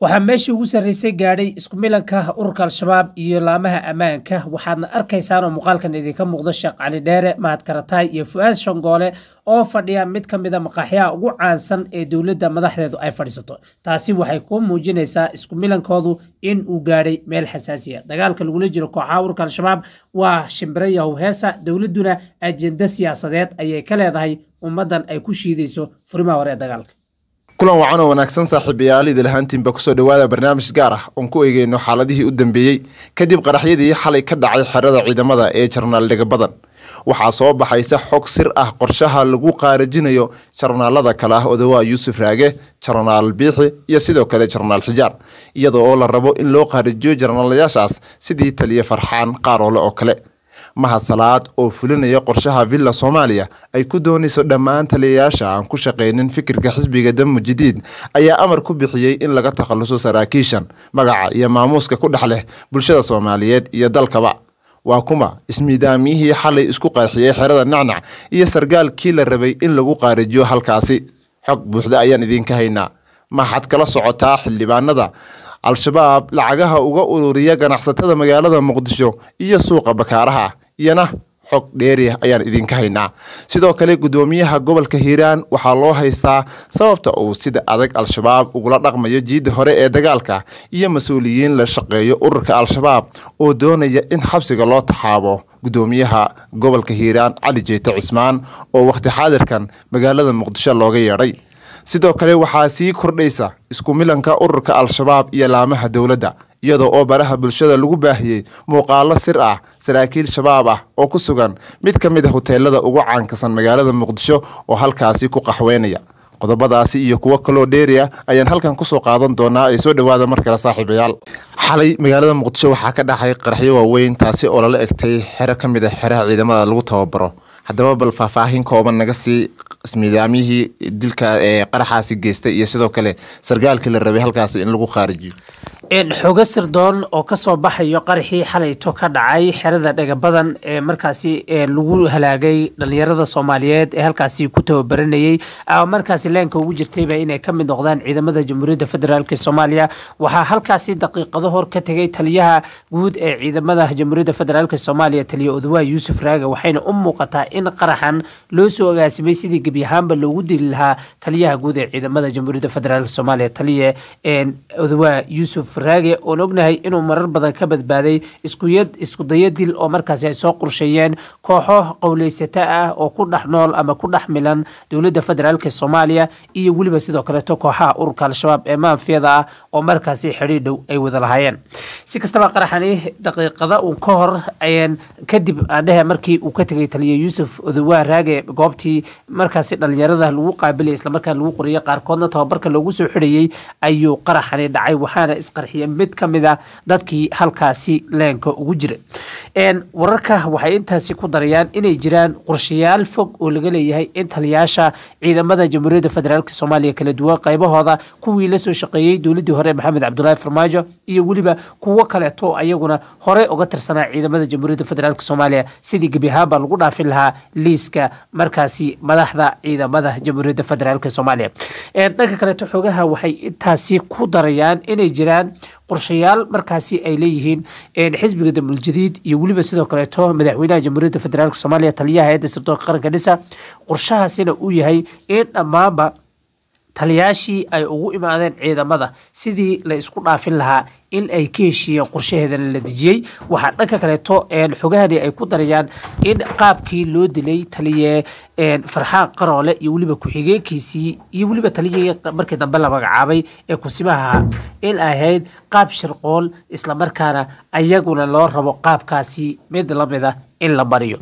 waxaa meeshii ugu sarraysay gaadhay isku milanka ururka al-shabaab iyo laamaha ammaanka waxaadna arkaysaan oo muuqaalkan idinka muuqdo sheekh cali dheere mahad karataay iyo fu-aad shangoole oo fadhiya mid ka mida ah maqaaxyaha ugu caansan ee dowladda madaxdeedu ay fadhiisato taasi waxay ku muujinaysaa isku milankoodu in uu gaadhay meel xasaasiya dagaalka lagula jiro kooxaha ururka al-shabaab waa shimbire yahow heesa dowladduna ajenda siyaasadeed ayay ka leedahay ummaddan ay ku shiidayso furimaha hore ee dagaalka kulan wacan oo wanaagsan saaxiibayaal idilahaantiinba kusoo dhawaada barnaamij gaar ah oon ku eegeyno xaaladihii u dambeeyey kadib qaraxyadii xalay ka dhacay xerada ciidamada ee jarnaaldhiga badan waxaa soo baxaysa xog sir ah qorshaha lagu qaarajinayo jarnaalada kale ah odawaa yuusuf raage jarnaal biixi iyo sidoo kale jarnaal xijaar iyadoo oo la rabo in loo qaarajiyo jarnaalayaashaas sidii taliya farxaan qaaroola oo kale mahad-salaad oo fulinaya qorshaha villa soomaaliya ay ku doonayso dhammaan taliyayaasha aan ku shaqaynin fikirka xisbiga damu jadiid ayaa amar ku bixiyey in laga takhaluso saraakiishan magaca iyo maamuuska ku dhex leh bulshada soomaaliyeed iyo dalkaba waa kuma ismiidaamiyihii xalay isku qarxiyey xerada nacnac iyo sargaalkii la rabay in lagu qaarijiyo halkaasi xog buuxda ayaan idinka haynaa maxaad kala socotaa xildhibaanada al-shabaab lacagaha uga ururiya ganacsatada magaalada muqdisho iyo suuqa bakaaraha iyona xog dheeri ah ayaan idinka haynaa sidoo kale gudoomiyaha gobolka hiiraan waxaa loo haystaa sababta uu sida adag al-shabaab ugula dhaqmayo jiidda hore ee dagaalka iyo mas-uuliyiin la shaqeeyo ururka al-shabaab oo doonaya in xabsiga loo taxaabo gudoomiyaha gobolka hiiraan cali jeete cismaan oo wakhti xaadirkan magaalada muqdisho looga yeedhay sidoo kale waxaa sii kordhaysa isku milanka ururka al-shabaab iyo laamaha dowladda iyada oo baraha bulshada lagu baahiyey muuqaalo sir ah saraakiil shabaab ah oo ku sugan mid ka mid a ah huteelada ugu caankasan magaalada muqdisho oo halkaasi ku qaxweynaya qodobadaasi iyo kuwo kaloo dheeri ayaan halkan kusoo qaadan doonaa ee soo dhawaada mar kale saaxiibayaal xalay magaalada muqdisho waxaa ka dhaxay qaraxyo waaweyn taasi oo lala egtay xero ka mid ah xeraha ciidamada lagu tababaro haddaba bal faahfaahin kooban naga sii ismiidaamyihii dilka ee qaraxaasi geystay iyo sidoo kale sargaalkii la rabay halkaasi in lagu khaarijiyo xogo sirdoon oo kasoo baxayo qaraxii xalayto ka dhacay xerada dhagabadan ee markaasi lagu halaagay dhalinyarada soomaaliyeed ee halkaasi ku tababaranayey markaasi leenka ugu jirtayba inay kamid noqdaan ciidamada jamhuuriyadda federaalk soomaaliya waxaa halkaasi daqiiqado hor ka tegay taliyaha guud ee ciidamada jamhuuriyadda federaalk soomaaliya taliya odawaha yuusuf raage waxayna u muuqataa in qaraxan loo soo agaasimay sidii gebyahaanba loogu dili lahaa taliyaha guud ee ciidamada jamhuuriyadda federaalk soomaaliya taliya odawaha yuusuf faraage oon ognahay inuu marar badan ka badbaaday iskudayo dil oo markaasi ay soo qorsheeyeen kooxo qowleysata ah oo ku dhex nool ama ku dhex milan dowladda federaalk soomaaliya iyo weliba sidoo kaleeto kooxaha ururka al-shabaab ee maanfiyada ah oo markaasi dhow ay wada lahaayeen si kastaba qaraxani daqiiqada uun ka hor ayaan kadib aandhehe markii uu ka tegay taliya yuusuf odawa raage goobtii markaasi dhalinyarada lagu qaabilay islamarkaa lagu qoriyay qaarkoodna tababarka loogu soo xidhayey ayuu qaraxani dhacay waxaana isqarxiyay mid ka mid a ah dadkii halkaasi leenka ugu jiray wararka waxay intaasi ku darayaan inay jiraan qorshayaal fog oo laga leeyahay in taliyaasha ciidamada jamhuuriyadda federaalk soomaaliya kala duwan qaybahooda kuwii la shaqeeyey dowladdii hore maxamed cabdulaahi farmaajo iyo weliba kuwa kuwo kaleeto ayaguna horey uga tirsanaa ciidamada jamhuuriyadda federaalk soomaaliya sidii gebi ahaan lagu dhaafin lahaa liiska markaasi madaxda ciidamada jamhuuriyadda federaalk soomaaliya dhanka kaleeto xoogaha waxay intaasi ku darayaan inay jiraan qorshayaal markaasi ay leeyihiin xisbiga damul jadiid iyo weliba sidoo kaleeto madaxweynaha jamhuuriyadda federaalk soomaaliya taliyaha hay-adda sirdoonka qaranka dhisa qorshahaasina uu yahay in dhammaanba taliyaashii ay ugu imaadeen ciidamada sidii la isku dhaafin lahaa in ay ka heshiiyeen qorshaheedana la dejiyey waxaa dhanka kaleeto xogahani ay ku darayaan in qaabkii loo dilay taliye farxaan qaroole iyo weliba ku-xigeenkiisii iyo weliba taliyihii markii dambe la magacaabay ee kusimaha in ahayd qaab shirqool islamarkaana ayaguna loo rabo qaabkaasi mid lamida in la mariyo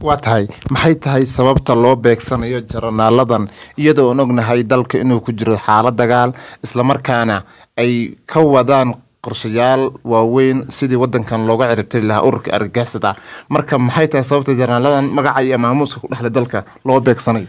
waa tahay maxay tahay sababta loo beegsanayo jaranaaladan iyadoo aan ognahay dalka inuu ku jiro xaalad dagaal islamarkaana ay ka wadaan qorshayaal waaweyn sidii wadankan looga ciribtiri lahaa ururka argagixisada marka maxay tahay sababta jarnaaladan magaca iyo maamuuska ku dhexle dalka loo beegsanayo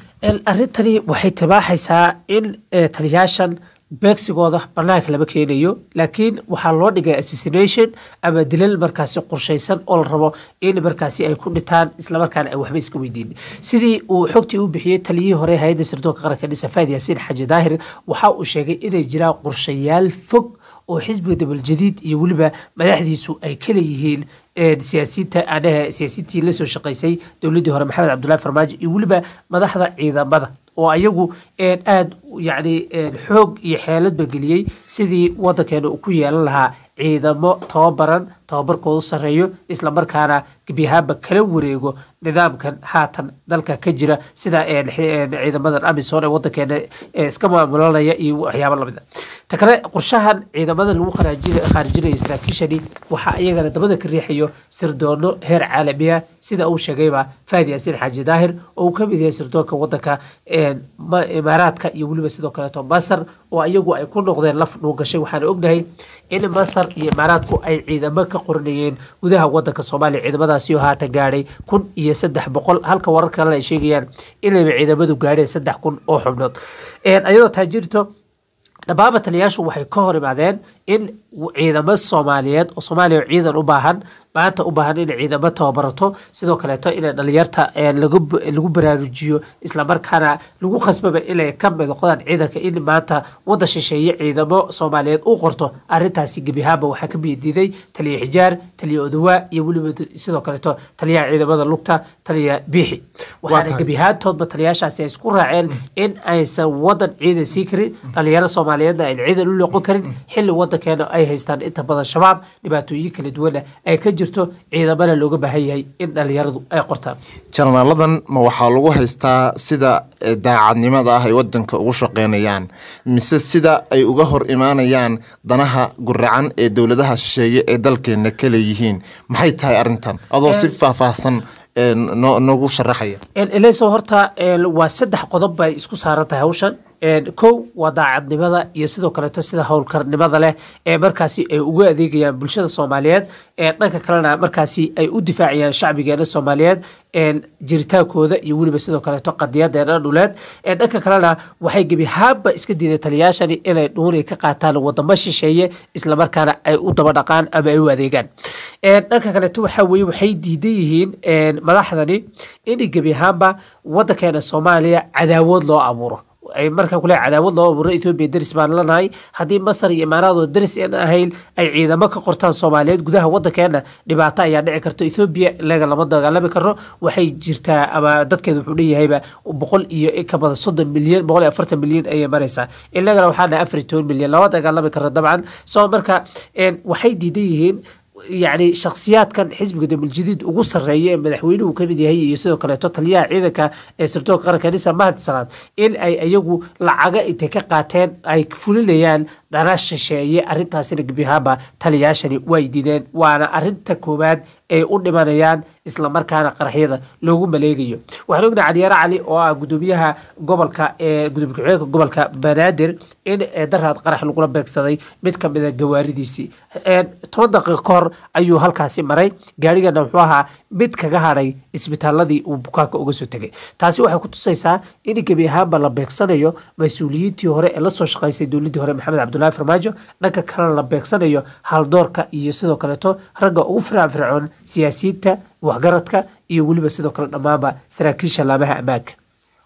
arrintani waxay tibaaxaysaa in eh, taliyaashan beegsigooda banaanka lama keenayo laakiin waxaa loo dhigay assassination ama dilal markaasi qorshaysan oo la rabo in markaasi ay ku dhitaan islamarkaana ay waxba iska weydiin sidii uu xogtii u bixiyey taliyihii hore hay-adda sirdoonka qaranka faad yaasiin xaji daahir waxa uu sheegay inay jiraan qorshayaal fog oo xisbiga dabaljadiid iyo weliba madaxdiisu ay kaleeyihiin siyaasiinta siyaasiyiintii lasoo shaqeysay dowladii hore maxamed cabdullahi farmaajo iyo weliba madaxda ciidamada oo ayagu aada yani xoog iyo xeeladba geliyey sidii waddankeena uu ku yeelan lahaa ciidamo tababaran tababarkoodu sarreeyo sareeyo islamarkaana gebiyahaanba kala wareego nidaamkan haatan dalka ka jira sida eh, eh, ciidamadan amisom ee wadankeena eh, iska maamulanaya iyo waxyaaba lamida ah. ta kale qorshahan ciidamada lagu khaarijinayo saraakiishani waxaa iyagana dabada ka riixayo sirdoonno heer caalamiya sida uu sheegayba faadi yasiin xaaji daahir oo uu kamid yahay sirdoonka wadanka imaaraadka iyo weliba sidoo kaleeto masar oo iyagu ay ku noqdeen laf dhuugashay waxaana ognahay in masar iyo imaaraadku ay ciidamo ka qoranayeen gudaha wadanka soomaaliya ciidamadaasi oo haatan gaadhay kun iyo iyo saddex boqol halka warar kalena ay sheegayaan inayba ciidamadu gaadheen saddex kun oo xubnood ayadoo taajirto dhabaaba taliyaashu waxay ka hor imaadeen in ciidamo soomaaliyeed oo soomaaliya ciidan u baahan maanta u baahan inay ciidamo tababarato sidoo kaleeto inay dhalinyarta eh, lagu baraarujiyo islamarkaana lagu khasbaba inay ka midoqdaan ciidanka in maanta wadda shisheeye ciidamo soomaaliyeed u qorto arintaasi gebihaanba waxaa ka biyadiiday taliya xijaar taliya odawaa iyo weliba sidoo kaleeto taliyaha ciidamada lugta taliya biixi waxaana gebihaantoodba taliyaashaasi ay isku raaceen in aysan wadan ciidan sii karin dhalinyaro soomaaliyeedna ayn ciidan u looqon karin xili wadankeena ay haystaan inta badan shabaab dhibaatooyin kala duwanna ay ka jirto ciidamana looga baahan yahay in dhalinyaradu ay qortaan jarnaaladan ma waxaa lagu haystaa sida eh, daacadnimada ah ay wadanka ugu shaqeynayaan mise sida ay uga hor imaanayaan danaha guracan ee dowladaha shisheeye ee dalkeena ka leeyihiin maxay tahay arintan adoo si eh, faahfaahsan eh, nogu sharaxaya eleso horta waa saddex qodob bay isku saaran tahay hawshan kow waa daacadnimada iyo sidoo kaleeto sida howlkarnimada leh ee markaasi ay ugu adeegayaan bulshada soomaaliyeed dhanka kalena markaasi ay u difaacayaan shacbigeena soomaaliyeed jiritaankooda iyo weliba sidoo kaleeto qadiyadeena dhuleed dhanka kalena waxay gebi haabba iska diiday taliyaashani inay dhuunay ka qaataan wadamo shisheeye islamarkaana ay u daba dhaqaan ama ay u adeegaan dhanka kaleeto waxaa weye waxay diidan yihiin madaxdani in gebi ahaanba wadankeena soomaaliya cadaawad loo abuuro ay markaa kule cadaawad loo murno ethoobiya daris baan lanahay haddii masar iyo imaaraadoo daris aan ahayn ay ciidamo ka qortaan soomaaliyeed gudaha waddankeena dhibaato ayaa dhici karto ethoobiya lama dagaalami karo waxay jirtaa ama dadkeeda wuxuu leeyahayba boqol iyo ka badan soddon milyan boqol iyo afartan milyan ayay maraysaa ilagana waxaa nahay afar iyo toban milyan lama dagaalami karo dabcan soo marka waxay diidan yihiin yani shakhsiyaadkan xisbiga dambiljadiid ugu sarreeya ee madaxweynuhu kamid yahay iyo sidoo kaleeto taliyaha ciidanka ee sirdoonka qaranka nisa mahad salaad in ay iyagu lacaga intay ka qaateen ay fulinayaan dana shisheeye arintaasina gebihaba taliyaashani way dideen waana arinta koowaad ay u dhimanayaan islamarkaana qaraxyada loogu maleegayo waxaan ognaha caliyaare cali oo ah gudoomiyaha gobolka gudoomiy ku-xigeenka gobolka banaadir in daraad qarax lagula beegsaday mid kamida ah gawaaridiisii toban daqiiqo ka hor ayuu halkaasi maray gaarigana muxuu ahaa mid kaga hadhay isbitaaladii uu bukaanka uga soo tegay taasi waxay ku tusaysaa in gebi ahaanba la beegsanayo mas-uuliyiintii hore ee lasoo shaqaysay dowladii hore maxamed cabdul abdullaahi farmaajo dhanka kale la beegsanayo haldoorka iyo sidoo kaleeto ragga ugu firacfircoon siyaasiyiinta waxgaradka iyo weliba sidoo kale dhammaanba saraakiisha laamaha ammaanka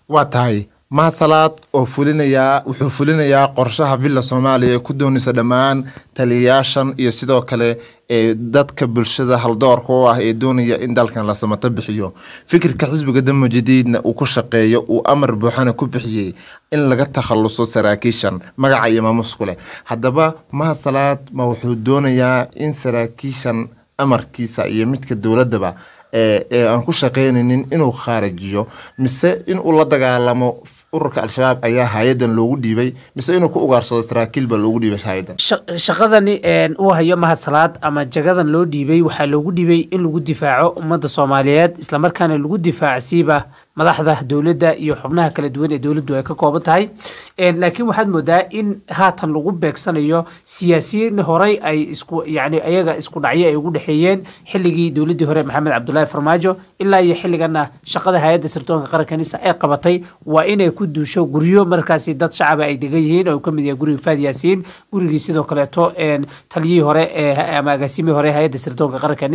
waa tahay maasalaad oo fulinaya wuxuu fulinayaa qorshaha villa soomaaliya ee ku doonaysa dhammaan taliyayaashan iyo sidoo kale ee dadka bulshada haldoorka u ah ee doonaya in dalkan la samato bixiyo fikirka xisbiga damo jadiidna uu ku shaqeeyo uu amar buuxana ku bixiyey in laga takhaluso saraakiishan magaca iyo maamuusku leh haddaba maasalaad ma wuxuu doonayaa in saraakiishan amarkiisa iyo midka dowladaba ee aan ku shaqaynaynin inuu khaarijiyo mise inuu la dagaalamo ururka al-shabaab ayaa hay-adan loogu dhiibay mise inuu ku ugaarsado saraakiil baa loogu dhiibay hay-adan shaqadani uu hayo mahadsalaad ama jagadan loo dhiibay waxaa loogu dhiibay in lagu difaaco ummadda soomaaliyeed isla markaana lagu difaacsiiba madaxda dowladda iyo xubnaha kala duwan ee dowladdu ay ka kooban tahay laakiin waxaad moodaa in haatan lagu beegsanayo siyaasiyiin horey ay isku yani ayaga isku dhacyo ay ugu dhexeeyeen xilligii dowladdii hore maxamed cabdulaahi farmaajo ilaa iyo xilligana shaqada hay-adda sirdoonka qaranka nisa ay qabatay waa inay ku duusho guryo markaasi dad shacaba ay degan yihiin oo ka mid yahay gurigii faad yaasiin gurigii sidoo kaleeto taliyihii hore ama agaasimihi hore hay-adda sirdoonka qaranka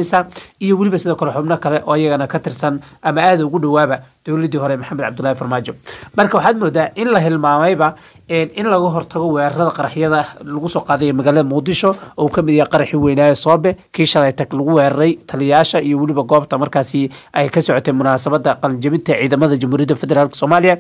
iyo weliba sidoo kale xubno kale oo iyagana ka tirsan ama aada ugu dhawaaba dowladii hore maxamed cabdulaahi farmaajo marka waxaad moodaa in la hilmaamayba in laga hortago weerarada qaraxyada lagu soo qaaday magaalada muqdisho oo kamid yahay qaraxii weynaaye soobe kii shalay lagu weeraray taliyaasha iyo weliba goobta markaasi ay ka socotay munaasabada qalinjabinta ciidamada jamhuuriyadda federaalk soomaaliya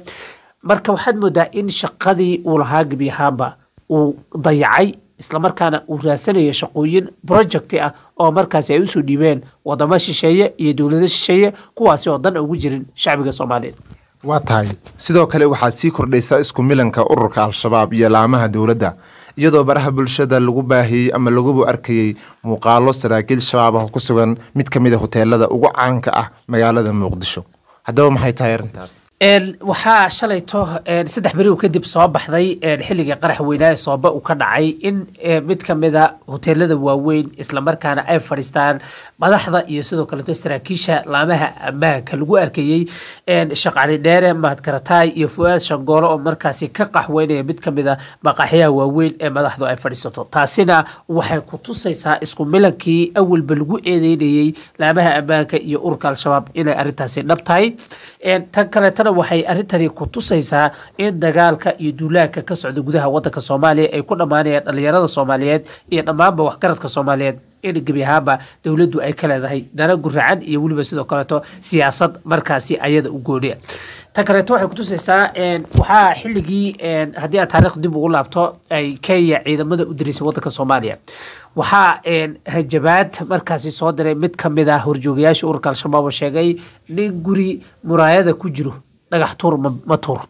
marka waxaad moodaa in shaqadii uu lahaa gebi ahaanba uu dayacay islamarkaana uu raadsanayo shaqooyin brojecti ah oo markaasi ay usoo dhiibeen wadamo shisheeye iyo dowlado shisheeye kuwaasi oo dan ugu jirin shacbiga soomaaliyeed waa tahay sidoo kale waxaad sii kordhaysaa isku milanka ururka al-shabaab iyo laamaha dowladda iyadoo baraha bulshada lagu baahiyey ama laguba arkayey muuqaalo saraakiil shabaab ah ku sugan mid ka mid a ah hoteelada ugu caanka ah magaalada muqdisho haddaba maxay tahay arrintaas waxaa shalayto saddex beriw kadib soo baxday xilligii qarax weynaaye sooba uu ka dhacay in mid kamida hoteelada waaweyn islamarkaana ay fadhiistaan madaxda iyo sidoo kaleeto saraakiisha laamaha ammaanka lagu arkayey shaqcali dheere mahad karataay iyo fuaad shangoolo oo markaasi ka qaxweynaya mid kamida maqaxyaha waaweyn ee madaxdu ay fadhiisato taasina waxay ku tusaysaa isku milankii awalba lagu eedeynayey laamaha ammaanka iyo ururka al-shabaab inay arintaasi dhab tahay tan kaleetana taana waxay arrintani ku tusaysaa in dagaalka iyo duulaanka ka socda gudaha wadanka soomaaliya ay ku dhammaanayaan dhallinyarada soomaaliyeed iyo dhammaanba waxgaradka soomaaliyeed in gebi ahaanba dowladdu ay ka leedahay dana guracan iyo weliba sidoo kaleeto siyaasad markaasi ayada u gooniya tan kaleeto waxay kutusaysaa waxaa xilligii haddii aad taariikh dib ugu laabto ay kenya ciidamada u diraysay wadanka soomaaliya waxaa rajabaad markaasi soo diray mid ka mid ah horjoogayaasha ururka al-shabaab oo sheegay nin guri muraayada ku jiro dhagax tuur ma tuur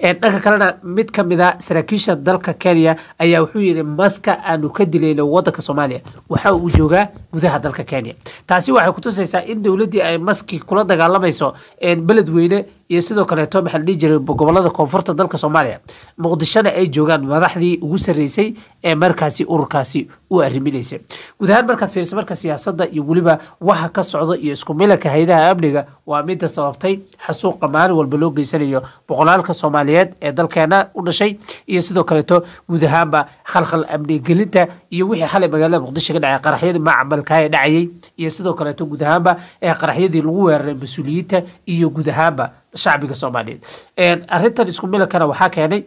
dhanka kalena mid ka mid a ah saraakiisha dalka kenya ayaa wuxuu yidhi maska aanu ka dilayno wadanka soomaaliya waxa uu joogaa gudaha dalka kenya taasi waxay kutusaysaa in dowladdii ay maski kula dagaalamayso beledweyne iyo sidoo kaleeto maxaa la jiray gobolada koonfurta dalka soomaaliya muqdishona ay joogaan madaxdii ugu sarreysay ee markaasi ururkaasi u arriminaysay guud ahaan markaad fiirsa marka siyaasadda iyo weliba waxa ka socda iyo isku milanka adaha amniga waa midda sababtay xasuuqa maalin walba loo geysanayo boqolaalka soomaaliyeed ee dalkeena u dhashay iyo sidoo kaleeto guud ahaanba khalkhal amnigelinta iyo wixii xalay magaalada muqdisho ka dhacay qaraxyadii macmalka ee dhacayay iyo sidoo kaleeto guud ahaanba ee qaraxyadii lagu weeraray mas-uuliyiinta iyo guud ahaanba shacbiga soomaaliyeed arintan isku milankana waxaa keenay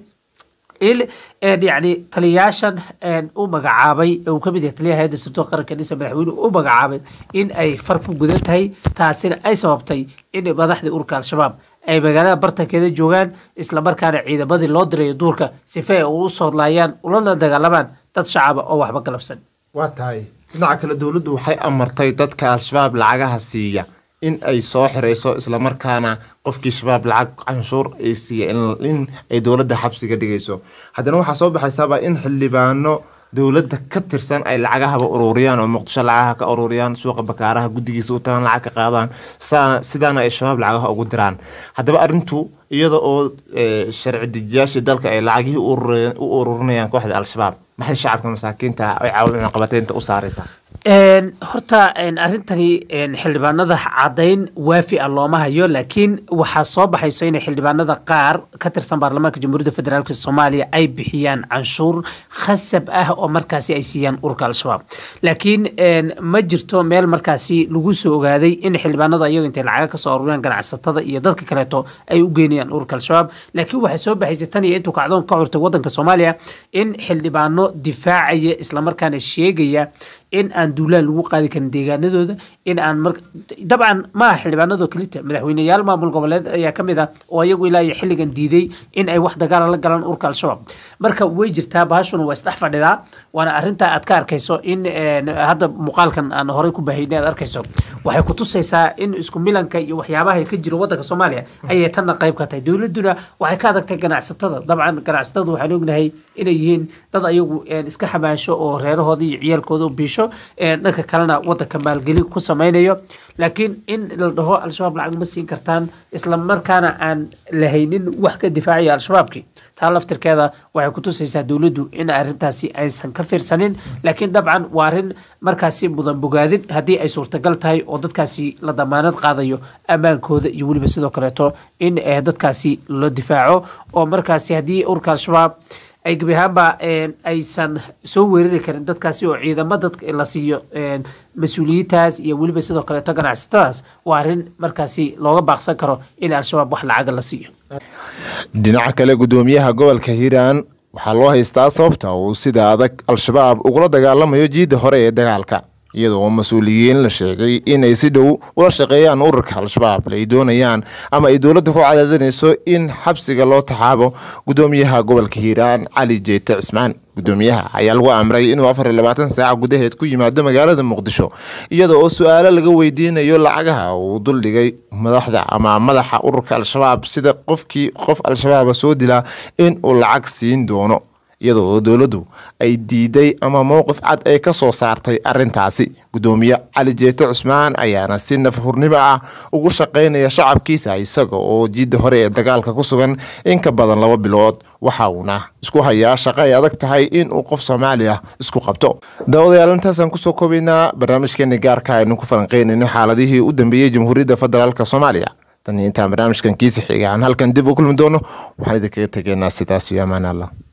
yani taliyayaashan u magacaabay uu kamid yahay taliyaha hayada sanduuqa qaranka nisa madaxweyne u magacaabay in ay far ku gudan tahay taasina ay sababtay in madaxdii ururka al-shabaab ay magaalada bartankeeda joogaan islamarkaana ciidamadii loo dirayo duurka sife ay uu soodlaayaan ulala dagaalamaan dad shacaba oo waxba galabsan waa tahay dhinaca kale dowladdu waxay amartay dadka al-shabaab lacagaha siiya in ay soo xirayso islamarkaana qofkii shabaab lacag canshuur ay siiye in ay dowladda xabsiga dhigayso haddana waxaa soo baxaysaaba in xildhibaano dowladda ka tirsan ay lacagahaba ururiyaan oo muqdisho lacagaha ka ururiyaan suuqa bakaaraha guddigiisa u tagaan lacag ka qaadaan sidaana ay shabaab lacagaha ugu diraan haddaba arrintu iyada oo eh, sharci dejiyaashii dalka ay lacagihii u ururinayaan kooxda al-shabaab maxay shacabka masaakiinta ah ay caawa cunaqabateynta u saaraysaa horta arintani xildhibaanada cadayn waafia looma hayo laakiin waxaa soo baxayso inay xildhibaanada qaar ka tirsan baarlamaanka jamhuuriyadda federaalk soomaaliya ay bixiyaan canshuur khasab ah oo markaasi ay siiyaan ururka al-shabaab laakiin ma jirto meel markaasi lagu soo ogaaday in xildhibaanada ayago intay lacaga kasoo aruuriyaan ganacsatada iyo dadka kaleeto ay u geynayaan ururka al-shabaab laakiin waxaa soo baxaysay tan iyo intuu kacdoon ka curtay waddanka soomaaliya in xildhibaano difaacaya islamarkaana sheegaya in aan duulaan lagu qaadi karin deegaanadooda in aan dabcan maaha xildhibaanado kelita madaxweyneyaal maamul goboleed ayaa ka mid ah oo ayagu ilaa xilligan diiday in ay wax dagaala la galaan urka al-shabaab marka way jirtaa baashuna waa isdhex fadhidaa waana arrintaa aad ka arkayso in eh, hadda muuqaalkan aan horey ku bahaynay aad arkayso waxay ku tusaysaa in isku milanka iyo waxyaabaha ka jiro waddanka soomaaliya ayay tanna qayb ka tahay dowladuna waxay ka adagtay ganacsatada dabcan ganacsatadu waxaan ognahay inay yihiin dad ayagu eh, iska xamaasho oo reerahoodii iyo ciyaalkooda biisho hesho dhanka kalena wadanka maalgelin ku samaynayo laakiin in la dhaho al-shabaab lacag ma siin kartaan isla markaana aan lahaynin wax ka difaacaya al-shabaabkii taa laftirkeeda waxay kutusaysaa dowladdu in arintaasi aysan ka fiirsanin laakiin dabcan waa arin markaasi mudan bogaadin haddii ay suurtagal tahay oo dadkaasi la damaanad qaadayo ammaankooda iyo weliba sidoo kaleeto in dadkaasi la difaaco oo markaasi haddii urka al-shabaab ay gebi ahaanba aysan soo weerari karin dadkaasi oo ciidamo dad la siiyo mas-uuliyiintaas iyo weliba sidoo kaleeto ganacsatadaas waa arrin markaasi looga baaqsan karo in al-shabaab wax lacaga la siiyo dhinaca kale guddoomiyaha gobolka hiiraan waxaa loo haystaa sababta uu sida adag al-shabaab ugula dagaalamayo jiidda hore ee dagaalka iyadoo mas-uuliyiin la sheegay inay si dhow ula shaqeeyaan ururka al-shabaab ay doonayaan ama ay dowladda ku cadaadinayso in xabsiga loo taxaabo gudoomiyaha gobolka hiiraan cali jeete cismaan gudoomiyaha ayaa lagu amray inuu afar iyo labaatan saaca gudaheed ku yimaado magaalada muqdisho iyada oo su-aalo laga weydiinayo lacagaha uu duldhigay madaxda ama madaxa ururka al-shabaab sida qofkii qof al-shabaaba soo dilaa in uu lacag siin doono iyadoo dowladdu ay diiday ama mowqif cad ay ka soo saartay arrintaasi gudoomiye cali jeete cusmaan ayaana si nafhurnimo ah ugu shaqaynaya shacabkiisa isaga oo jiidda hore ee dagaalka ku sugan in ka badan laba bilood waxa uuna isku hayaa shaqo ay adag tahay in uu qof soomaali ah isku qabto daawadayaal intaasaan kusoo koobaynaa barnaamijkeeni gaarka aynu ku falanqeynayno xaaladihii u dambeeyey jamhuuriyadda federaalk soomaaliya tan iyo intaan barnaamijkan kiisa xigaan halkan dib u kulmi doono waxaan idinkaga tegeynaa sidaas iyo amaan allah